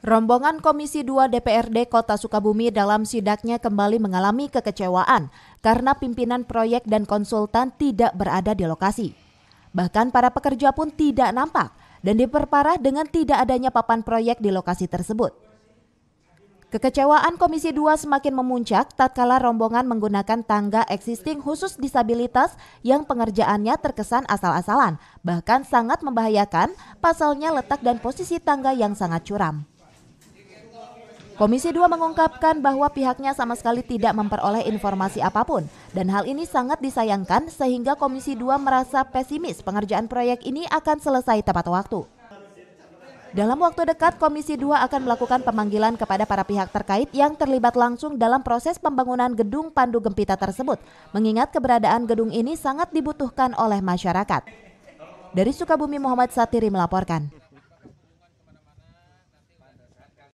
Rombongan Komisi 2 DPRD Kota Sukabumi dalam sidaknya kembali mengalami kekecewaan karena pimpinan proyek dan konsultan tidak berada di lokasi. Bahkan para pekerja pun tidak nampak dan diperparah dengan tidak adanya papan proyek di lokasi tersebut. Kekecewaan Komisi 2 semakin memuncak tatkala rombongan menggunakan tangga existing khusus disabilitas yang pengerjaannya terkesan asal-asalan, bahkan sangat membahayakan pasalnya letak dan posisi tangga yang sangat curam. Komisi 2 mengungkapkan bahwa pihaknya sama sekali tidak memperoleh informasi apapun dan hal ini sangat disayangkan sehingga Komisi 2 merasa pesimis pengerjaan proyek ini akan selesai tepat waktu. Dalam waktu dekat, Komisi 2 akan melakukan pemanggilan kepada para pihak terkait yang terlibat langsung dalam proses pembangunan gedung Pandu Gempita tersebut, mengingat keberadaan gedung ini sangat dibutuhkan oleh masyarakat. Dari Sukabumi Muhammad Satiri melaporkan.